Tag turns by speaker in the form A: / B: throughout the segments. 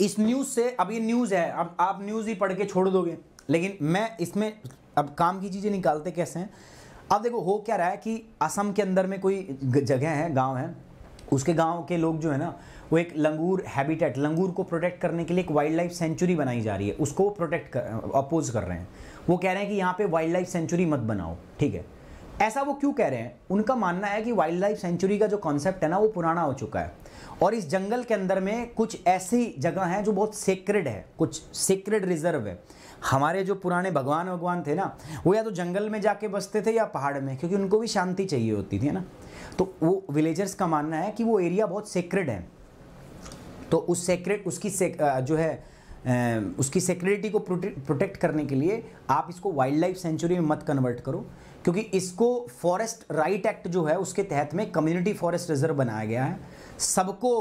A: इस न्यूज़ से अब ये न्यूज़ है अब आप न्यूज़ ही पढ़ के छोड़ दोगे लेकिन मैं इसमें अब काम की चीज़ें निकालते कैसे हैं अब देखो हो क्या रहा है कि असम के अंदर में कोई जगह है गांव है उसके गांव के लोग जो है ना वो एक लंगूर हैबिटेट लंगूर को प्रोटेक्ट करने के लिए एक वाइल्ड लाइफ सेंचुरी बनाई जा रही है उसको प्रोटेक्ट कर अपोज कर रहे हैं वो कह रहे हैं कि यहाँ पे वाइल्ड लाइफ सेंचुरी मत बनाओ ठीक है ऐसा वो क्यों कह रहे हैं उनका मानना है कि वाइल्ड लाइफ सेंचुरी का जो कॉन्सेप्ट है ना वो पुराना हो चुका है और इस जंगल के अंदर में कुछ ऐसी जगह हैं जो बहुत सेक्रेड है कुछ सीक्रेड रिजर्व है हमारे जो पुराने भगवान भगवान थे ना वो या तो जंगल में जाके बसते थे या पहाड़ में क्योंकि उनको भी शांति चाहिए होती थी ना तो वो विलेजर्स का मानना है कि वो एरिया बहुत सीक्रेड है तो उस सेक्रेट उसकी से, जो है उसकी सिक्योरिटी को प्रोटेक्ट करने के लिए आप इसको वाइल्ड लाइफ सेंचुरी में मत कन्वर्ट करो क्योंकि इसको फॉरेस्ट राइट एक्ट जो है उसके तहत में कम्युनिटी फॉरेस्ट रिजर्व बनाया गया है सबको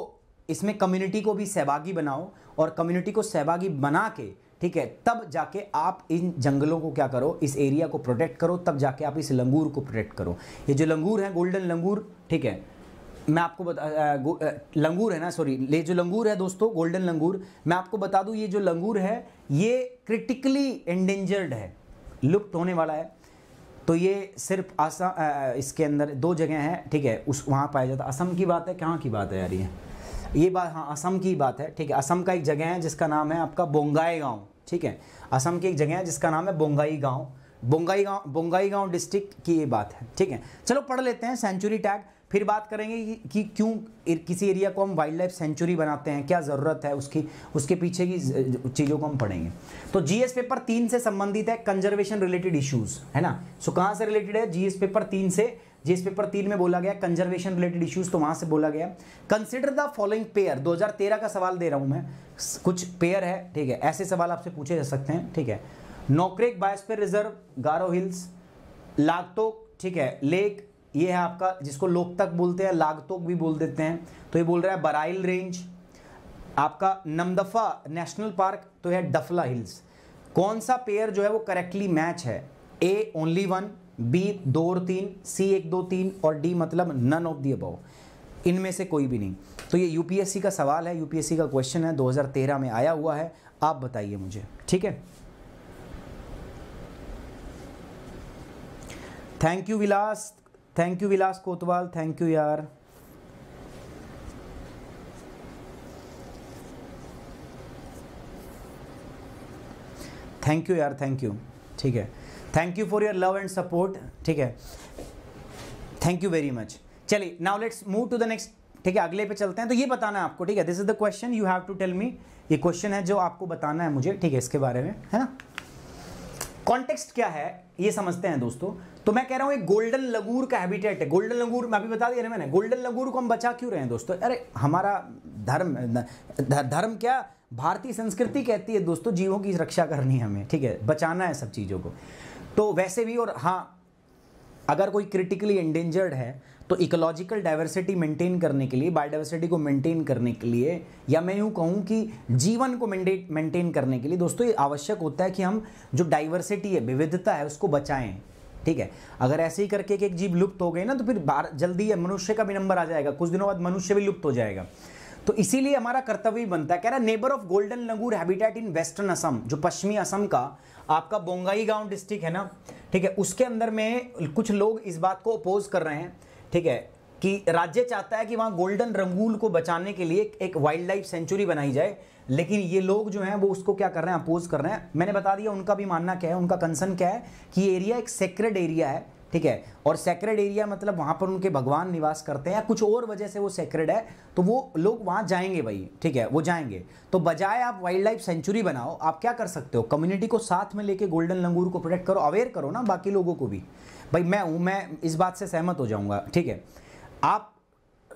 A: इसमें कम्युनिटी को भी सहभागी बनाओ और कम्युनिटी को सहभागी बना के ठीक है तब जाके आप इन जंगलों को क्या करो इस एरिया को प्रोटेक्ट करो तब जाके आप इस लंगूर को प्रोटेक्ट करो ये जो लंगूर है गोल्डन लंगूर ठीक है मैं आपको बता लंगूर है ना सॉरी ये जो लंगूर है दोस्तों गोल्डन लंगूर मैं आपको बता दूं ये जो लंगूर है ये क्रिटिकली एंडेंजर्ड है लुप्त होने वाला है तो ये सिर्फ आसाम इसके अंदर दो जगह हैं ठीक है उस वहाँ पाया जाता है असम की बात है कहाँ की बात है यार ये ये बात हाँ असम की बात है ठीक है असम का एक जगह है जिसका नाम है आपका बोंगाई गाँव ठीक है असम की एक जगह है जिसका नाम है बोंगाई गाँव बोंगाई गाँव बोंगाई गाँव डिस्ट्रिक्ट की ये बात है ठीक है चलो पढ़ लेते हैं सेंचुरी टैग फिर बात करेंगे कि क्यों किसी एरिया को हम वाइल्ड लाइफ सेंचुरी बनाते हैं क्या ज़रूरत है उसकी उसके पीछे की चीज़ों को हम पढ़ेंगे तो जीएस पेपर तीन से संबंधित है कंजर्वेशन रिलेटेड इश्यूज है ना सो कहाँ से रिलेटेड है जीएस पेपर तीन से जीएस पेपर तीन में बोला गया कंजर्वेशन रिलेटेड इश्यूज तो वहाँ से बोला गया कंसिडर द फॉलोइंग पेयर दो का सवाल दे रहा हूँ मैं कुछ पेयर है ठीक है ऐसे सवाल आपसे पूछे जा सकते हैं ठीक है Nokrek biosphere reserve Garo hills Loktak ठीक है लेक ये है आपका जिसको तक बोलते हैं लागतोक भी बोल देते हैं तो ये बोल रहा है बराइल रेंज आपका नमदफा नेशनल पार्क तो है डफला हिल्स कौन सा पेयर जो है वो करेक्टली मैच है ए ओनली वन बी दो और तीन सी एक दो तीन और डी मतलब नन ऑफ दी अबाव इनमें से कोई भी नहीं तो ये यूपीएससी का सवाल है यूपीएससी का क्वेश्चन है 2013 में आया हुआ है आप बताइए मुझे ठीक है thank you Vilas thank you Vilas Kotwal thank you यार थैंक यू यार थैंक यू ठीक है thank you for your love and support ठीक है थैंक यू वेरी मच चलिए now let's move to the next ठीक है अगले पे चलते हैं तो ये बताना है आपको ठीक है this is the question you have to tell me ये क्वेश्चन है जो आपको बताना है मुझे ठीक है इसके बारे में है ना कॉन्टेक्स्ट क्या है ये समझते हैं दोस्तों तो मैं कह रहा हूँ एक गोल्डन लगूर का हैबिटेट है गोल्डन लगूर मैं अभी बता दिया ना मैंने गोल्डन लगूर को हम बचा क्यों रहे हैं दोस्तों अरे हमारा धर्म धर्म क्या भारतीय संस्कृति कहती है दोस्तों जीवों की रक्षा करनी है हमें ठीक है बचाना है सब चीज़ों को तो वैसे भी और हाँ अगर कोई क्रिटिकली एंडेंजर्ड है तो इकोलॉजिकल डाइवर्सिटी मेंटेन करने के लिए बायोडाइवर्सिटी को मेंटेन करने के लिए या मैं यूं कहूं कि जीवन को मेंटेन करने के लिए दोस्तों ये आवश्यक होता है कि हम जो डाइवर्सिटी है विविधता है उसको बचाएं ठीक है अगर ऐसे ही करके एक जीव लुप्त हो गई ना तो फिर जल्दी मनुष्य का भी नंबर आ जाएगा कुछ दिनों बाद मनुष्य भी लुप्त हो जाएगा तो इसीलिए हमारा कर्तव्य बनता है कह रहा neighbour of golden langur habitat in western Assam जो पश्चिमी असम का आपका बोंगाई गांव डिस्ट्रिक्ट है ना ठीक है उसके अंदर में कुछ लोग इस बात को अपोज कर रहे हैं ठीक है कि राज्य चाहता है कि वहां गोल्डन रंगूल को बचाने के लिए एक वाइल्ड लाइफ सेंचुरी बनाई जाए लेकिन ये लोग जो हैं वो उसको क्या कर रहे हैं अपोज कर रहे हैं मैंने बता दिया उनका भी मानना क्या है उनका कंसर्न क्या है कि एरिया एक सेक्रेड एरिया है ठीक है और सेक्रेड एरिया मतलब वहाँ पर उनके भगवान निवास करते हैं या कुछ और वजह से वो सेक्रेड है तो वो लोग वहाँ जाएंगे भाई ठीक है वो जाएंगे तो बजाय आप वाइल्ड लाइफ सेंचुरी बनाओ आप क्या कर सकते हो कम्युनिटी को साथ में लेके गोल्डन लंगूर को प्रोटेक्ट करो अवेयर करो ना बाकी लोगों को भी भाई मैं हूँ मैं इस बात से सहमत हो जाऊँगा ठीक है आप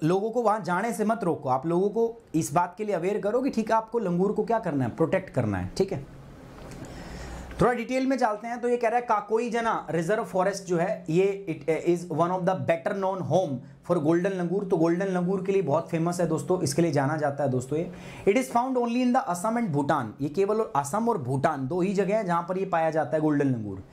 A: लोगों को वहाँ जाने से मत रोको आप लोगों को इस बात के लिए अवेयर करो कि ठीक है आपको लंगूर को क्या करना है प्रोटेक्ट करना है ठीक है थोड़ा डिटेल में चलते हैं तो ये कह रहा है काकोई जना रिजर्व फॉरेस्ट जो है ये it is one of the better known home for golden langur तो गोल्डन लंगूर के लिए बहुत फेमस है दोस्तों इसके लिए जाना जाता है दोस्तों ये it is found only in the Assam and Bhutan ये केवल असम और भूटान दो ही जगह है जहां पर ये पाया जाता है गोल्डन लंगूर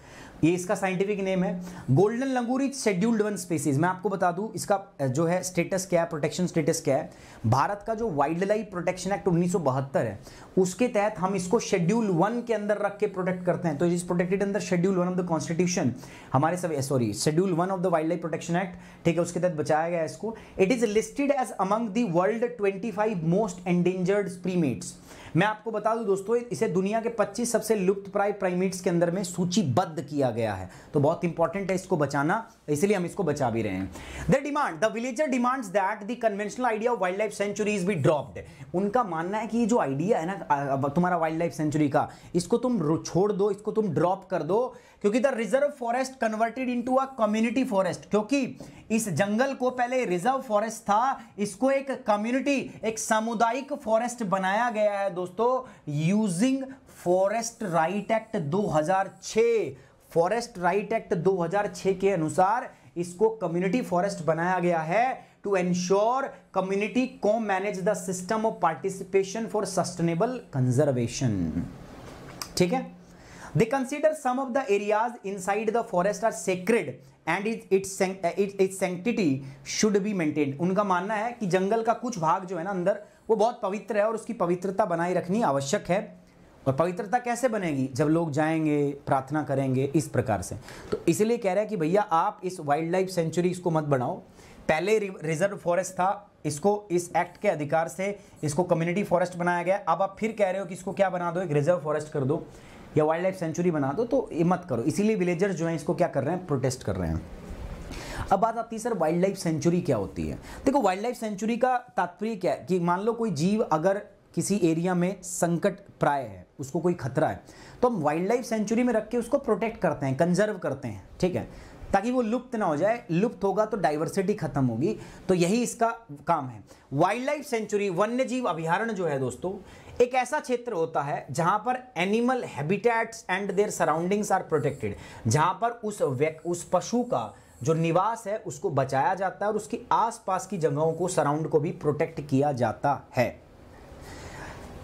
A: ये इसका साइंटिफिक नेम है golden langur is scheduled one species मैं आपको बता दूं इसका जो है स्टेटस क्या है प्रोटेक्शन स्टेटस क्या है भारत का जो वाइल्ड लाइफ प्रोटेक्शन एक्ट उन्नीस है उसके तहत हम इसको शेड्यूल वन के अंदर रख के प्रोटेक्ट करते हैं तो इज प्रोटेक्टेड अंदर schedule one of the constitution हमारे सब sorry schedule one of the wildlife protection act ठीक है उसके तहत बचाया गया इसको it is listed as among the world twenty most endangered primates मैं आपको बता दूं दोस्तों इसे दुनिया के 25 सबसे लुप्त प्राय प्राइमेट्स के अंदर में सूचीबद्ध किया गया है तो बहुत इंपॉर्टेंट है इसको बचाना इसलिए हम इसको बचा भी रहे हैं the demand the villager demands that the conventional idea of wildlife sanctuary is be dropped उनका मानना है कि ये जो आइडिया है ना तुम्हारा वाइल्ड लाइफ सेंचुरी का इसको तुम छोड़ दो इसको तुम ड्रॉप कर दो क्योंकि the reserve forest converted into a community forest क्योंकि इस जंगल को पहले रिजर्व फॉरेस्ट था इसको एक कम्युनिटी एक सामुदायिक फॉरेस्ट बनाया गया है दोस्तों using forest right act 2006 forest right act 2006 के अनुसार इसको कम्युनिटी फॉरेस्ट बनाया गया है टू एंश्योर कम्युनिटी को manage the system of participation for sustainable conservation ठीक है they consider some of the areas inside the forest are sacred and its its its sanctity should be maintain उनका मानना है कि जंगल का कुछ भाग जो है ना अंदर वो बहुत पवित्र है और उसकी पवित्रता बनाए रखनी आवश्यक है और पवित्रता कैसे बनेगी जब लोग जाएंगे प्रार्थना करेंगे इस प्रकार से तो इसलिए कह रहा है कि भैया आप इस वाइल्ड लाइफ सेंचुरी इसको मत बनाओ पहले रिजर्व फॉरेस्ट था इसको इस एक्ट के अधिकार से इसको कम्युनिटी फॉरेस्ट बनाया गया अब आप फिर कह रहे हो कि इसको क्या बना दो एक रिजर्व फॉरेस्ट कर दो या वाइल्ड लाइफ सेंचुरी बना दो तो ये मत करो इसीलिए विलेजर्स जो हैं इसको क्या कर रहे हैं प्रोटेस्ट कर रहे हैं अब बात आती है सर वाइल्ड लाइफ सेंचुरी क्या होती है देखो वाइल्ड लाइफ सेंचुरी का तात्पर्य क्या है कि मान लो कोई जीव अगर किसी एरिया में संकट प्राय है उसको कोई खतरा है तो हम वाइल्ड लाइफ सेंचुरी में रख के उसको प्रोटेक्ट करते हैं कंजर्व करते हैं ठीक है ताकि वो लुप्त ना हो जाए लुप्त होगा तो डाइवर्सिटी खत्म होगी तो यही इसका काम है वाइल्ड लाइफ सेंचुरी वन्य जीव अभ्यारण्य जो है दोस्तों एक ऐसा क्षेत्र होता है जहां पर animal habitats and their surroundings are protected जहां पर उस उस पशु का जो निवास है उसको बचाया जाता है और उसकी आसपास की जगहों को सराउंड को भी प्रोटेक्ट किया जाता है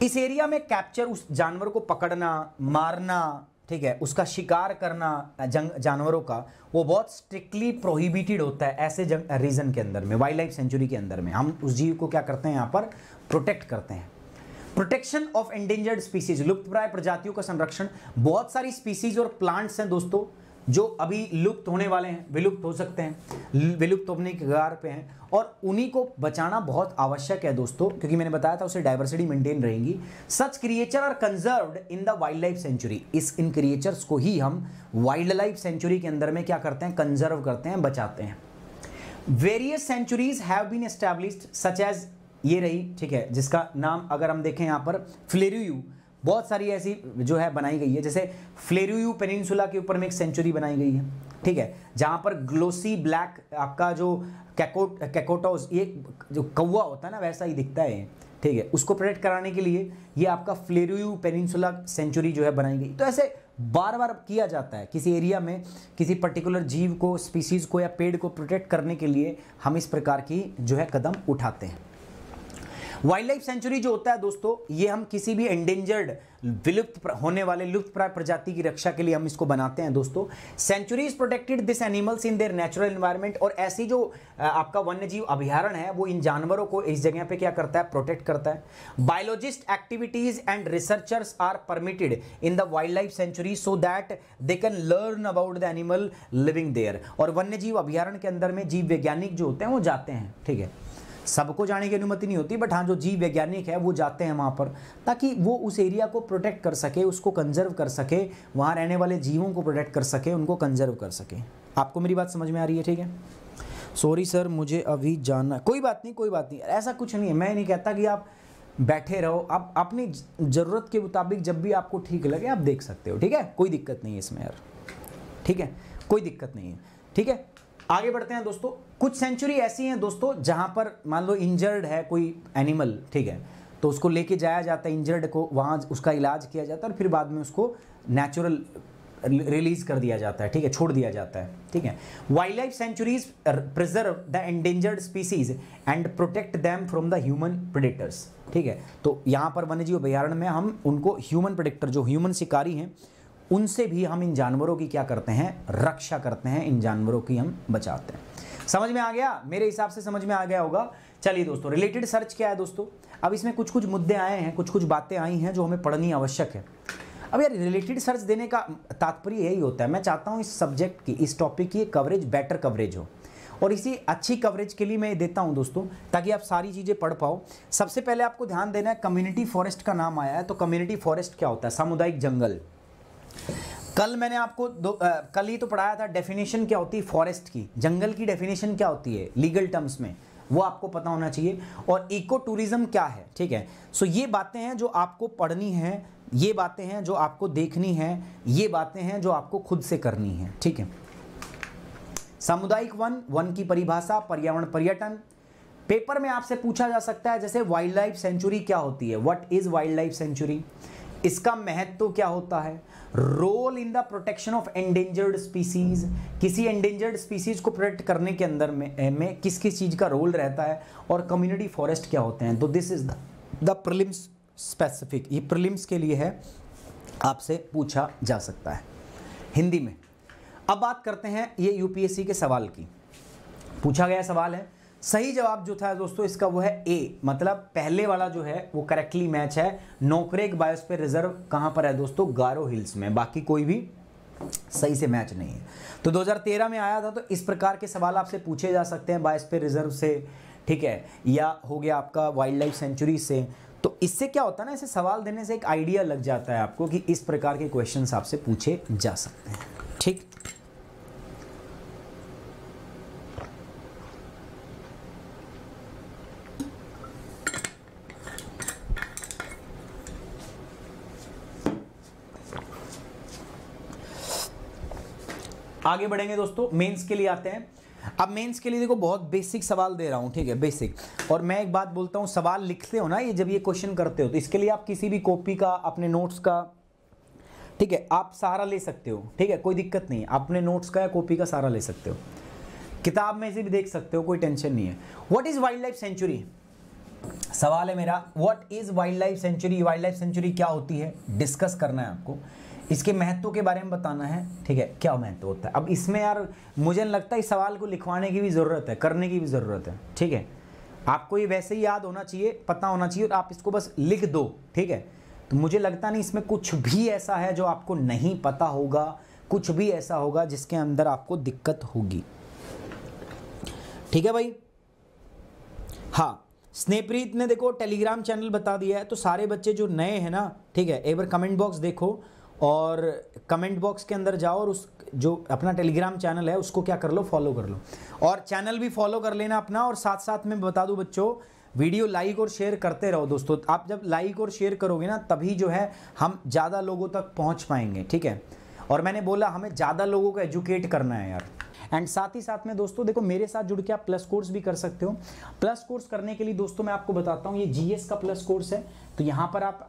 A: इस एरिया में कैप्चर उस जानवर को पकड़ना मारना ठीक है उसका शिकार करना जंग जानवरों का वो बहुत स्ट्रिक्टली प्रोहिबिटेड होता है ऐसे जंग रीजन के अंदर में वाइल्ड लाइफ सेंचुरी के अंदर में हम उस जीव को क्या करते हैं यहाँ पर प्रोटेक्ट करते हैं प्रोटेक्शन ऑफ एंडेंजर्ड स्पीसीज लुप्तप्राय प्रजातियों का संरक्षण बहुत सारी स्पीसीज और प्लांट्स हैं दोस्तों जो अभी लुप्त होने वाले हैं विलुप्त हो सकते हैं विलुप्त होने के कगार पे हैं और उन्हीं को बचाना बहुत आवश्यक है दोस्तों क्योंकि मैंने बताया था उसे डाइवर्सिटी मेंटेन रहेगी such creature are conserved in the wildlife sanctuary इस इन क्रिएचर्स को ही हम वाइल्ड लाइफ सेंचुरी के अंदर में क्या करते हैं कंजर्व करते हैं बचाते हैं various sanctuaries have been established such as ये रही ठीक है जिसका नाम अगर हम देखें यहाँ पर फ्लेरियू बहुत सारी ऐसी जो है बनाई गई है जैसे फ्लेरुयू पेनिनसुला के ऊपर में एक सेंचुरी बनाई गई है ठीक है जहाँ पर ग्लोसी ब्लैक आपका जो कैकोट कैकोटोस ये जो कौवा होता है ना वैसा ही दिखता है ठीक है उसको प्रोटेक्ट कराने के लिए ये आपका फ्लेरुयू पेनिनसुला सेंचुरी जो है बनाई गई तो ऐसे बार बार किया जाता है किसी एरिया में किसी पर्टिकुलर जीव को स्पीसीज़ को या पेड़ को प्रोटेक्ट करने के लिए हम इस प्रकार की जो है कदम उठाते हैं वाइल्ड लाइफ सेंचुरी जो होता है दोस्तों ये हम किसी भी एंडेंजर्ड विलुप्त होने वाले लुप्त प्राय प्रजाति की रक्षा के लिए हम इसको बनाते हैं दोस्तों is protected this animals in their natural environment और ऐसी जो आपका वन्यजीव अभ्यारण है वो इन जानवरों को इस जगह पे क्या करता है प्रोटेक्ट करता है biologist activities and researchers are permitted in the wildlife sanctuary so that they can learn about the animal living there और वन्यजीव अभ्यारण के अंदर में जीव वैज्ञानिक जो होते हैं वो जाते हैं ठीक है सबको जाने की अनुमति नहीं होती बट हाँ जो जीव वैज्ञानिक है वो जाते हैं वहाँ पर ताकि वो उस एरिया को प्रोटेक्ट कर सके उसको कंजर्व कर सके वहाँ रहने वाले जीवों को प्रोटेक्ट कर सके उनको कंजर्व कर सके आपको मेरी बात समझ में आ रही है ठीक है सॉरी सर मुझे अभी जाना कोई बात नहीं कोई बात नहीं ऐसा कुछ नहीं है मैं नहीं कहता कि आप बैठे रहो आप अपनी ज़रूरत के मुताबिक जब भी आपको ठीक लगे आप देख सकते हो ठीक है कोई दिक्कत नहीं है इसमें यार ठीक है कोई दिक्कत नहीं है ठीक है आगे बढ़ते हैं दोस्तों कुछ सेंचुरी ऐसी हैं दोस्तों जहां पर मान लो इंजर्ड है कोई एनिमल ठीक है तो उसको लेके जाया जाता है इंजर्ड को वहां उसका इलाज किया जाता है और फिर बाद में उसको नेचुरल रिलीज कर दिया जाता है ठीक है छोड़ दिया जाता है ठीक है wildlife sanctuaries preserve the endangered species and protect them from the human predators ठीक है तो यहाँ पर वन्यजीव अभ्यारण्य में हम उनको ह्यूमन प्रोडिक्टर जो ह्यूमन शिकारी हैं उनसे भी हम इन जानवरों की क्या करते हैं रक्षा करते हैं इन जानवरों की हम बचाते हैं समझ में आ गया मेरे हिसाब से समझ में आ गया होगा चलिए दोस्तों रिलेटेड सर्च क्या है दोस्तों अब इसमें कुछ कुछ मुद्दे आए हैं कुछ कुछ बातें आई हैं जो हमें पढ़नी आवश्यक है अब यार रिलेटेड सर्च देने का तात्पर्य यही होता है मैं चाहता हूँ इस सब्जेक्ट की इस टॉपिक की कवरेज बेटर कवरेज हो और इसी अच्छी कवरेज के लिए मैं देता हूं दोस्तों ताकि आप सारी चीज़ें पढ़ पाओ सबसे पहले आपको ध्यान देना है कम्युनिटी फॉरेस्ट का नाम आया है तो कम्युनिटी फॉरेस्ट क्या होता है सामुदायिक जंगल कल मैंने आपको दो आ, कल ही तो पढ़ाया था डेफिनेशन क्या होती है फॉरेस्ट की जंगल की डेफिनेशन क्या होती है लीगल टर्म्स में वो आपको पता होना चाहिए और इको टूरिज्म क्या है ठीक है सो ये बातें हैं जो आपको पढ़नी है ये बातें हैं जो आपको देखनी है ये बातें हैं जो आपको खुद से करनी है ठीक है सामुदायिक वन वन की परिभाषा पर्यावरण पर्यटन पेपर में आपसे पूछा जा सकता है जैसे वाइल्ड लाइफ सेंचुरी क्या होती है what is wildlife sanctuary इसका महत्व क्या होता है role in the protection of endangered species किसी एंडेंजर्ड स्पीसीज को प्रोटेक्ट करने के अंदर में, में किस किस चीज़ का रोल रहता है और कम्युनिटी फॉरेस्ट क्या होते हैं तो this is the the prelims specific ये प्रिलिम्स के लिए है आपसे पूछा जा सकता है हिंदी में अब बात करते हैं ये यूपीएससी के सवाल की पूछा गया सवाल है सही जवाब जो था दोस्तों इसका वो है ए मतलब पहले वाला जो है वो करेक्टली मैच है नोकरेक बायोस्पेयर रिजर्व कहाँ पर है दोस्तों गारो हिल्स में बाकी कोई भी सही से मैच नहीं है तो 2013 में आया था तो इस प्रकार के सवाल आपसे पूछे जा सकते हैं बायोस्पेयर रिजर्व से ठीक है या हो गया आपका वाइल्ड लाइफ सेंचुरी से तो इससे क्या होता है ना इसे सवाल देने से एक आइडिया लग जाता है आपको कि इस प्रकार के क्वेश्चन आपसे पूछे जा सकते हैं आगे बढ़ेंगे दोस्तों मेंस के लिए आते हैं अब मेंस के लिए देखो बहुत बेसिक सवाल दे रहा हूँ ठीक है बेसिक और मैं एक बात बोलता हूँ सवाल लिखते हो ना ये जब ये क्वेश्चन करते हो तो इसके लिए आप किसी भी कॉपी का अपने नोट्स का ठीक है आप सहारा ले सकते हो ठीक है कोई दिक्कत नहीं है अपने नोट्स का या कॉपी का सहारा ले सकते हो किताब में से भी देख सकते हो कोई टेंशन नहीं है what is wildlife sanctuary सवाल है मेरा what is wildlife sanctuary wildlife sanctuary क्या होती है डिस्कस करना है आपको इसके महत्व के बारे में बताना है ठीक है क्या महत्व होता है अब इसमें यार मुझे लगता है इस सवाल को लिखवाने की भी ज़रूरत है करने की भी ज़रूरत है ठीक है आपको ये वैसे ही याद होना चाहिए पता होना चाहिए और आप इसको बस लिख दो ठीक है तो मुझे लगता नहीं इसमें कुछ भी ऐसा है जो आपको नहीं पता होगा कुछ भी ऐसा होगा जिसके अंदर आपको दिक्कत होगी ठीक है भाई हाँ स्नेप्रीत ने देखो टेलीग्राम चैनल बता दिया है तो सारे बच्चे जो नए हैं ना ठीक है एक बार कमेंट बॉक्स देखो और कमेंट बॉक्स के अंदर जाओ और उस जो अपना टेलीग्राम चैनल है उसको क्या कर लो फॉलो कर लो और चैनल भी फॉलो कर लेना अपना और साथ साथ में बता दूँ बच्चों वीडियो लाइक और शेयर करते रहो दोस्तों आप जब लाइक और शेयर करोगे ना तभी जो है हम ज़्यादा लोगों तक पहुँच पाएंगे ठीक है और मैंने बोला हमें ज़्यादा लोगों को एजुकेट करना है यार एंड साथ ही साथ में दोस्तों देखो मेरे साथ जुड़ के आप प्लस कोर्स भी कर सकते हो प्लस कोर्स करने के लिए दोस्तों मैं आपको बताता हूँ ये जीएस का प्लस कोर्स है तो यहाँ पर आप